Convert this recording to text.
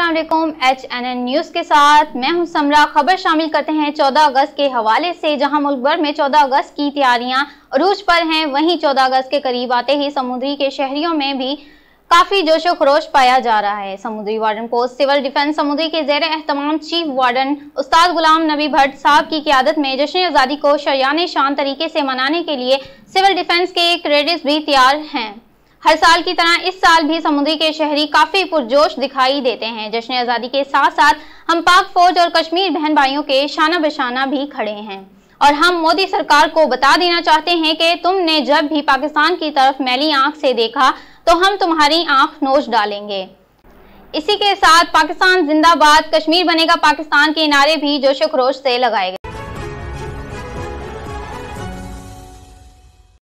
अस्सलाम H N N news के साथ मैं हूं समरा खबर शामिल करते हैं 14 अगस्त के हवाले से जहां मुल्क भर में 14 अगस्त की तैयारियां अरूज पर हैं वहीं 14 अगस्त के करीब आते ही समुद्री के शहरियों में भी काफ़ी जोशो खरोश पाया जा रहा है समुद्री वार्डन पोस्ट सिविल डिफेंस समुद्री के जेर अहतमाम चीफ वार्डन उस्ताद गुलाम नबी भट्ट साहब की क्यादत में जश्न आज़ादी को शरियान शान तरीके से मनाने के लिए सिविल डिफेंस के क्रेडिट्स भी तैयार हैं हर साल की तरह इस साल भी समुद्री के शहरी काफी पुरजोश दिखाई देते हैं जश्न आज़ादी के साथ साथ हम पाक फौज और कश्मीर बहन भाइयों के शाना बशाना भी खड़े हैं और हम मोदी सरकार को बता देना चाहते हैं कि तुमने जब भी पाकिस्तान की तरफ मैली आंख से देखा तो हम तुम्हारी आंख नोच डालेंगे इसी के साथ पाकिस्तान जिंदाबाद कश्मीर बनेगा पाकिस्तान के नारे भी जोशो खरोश से लगाए गए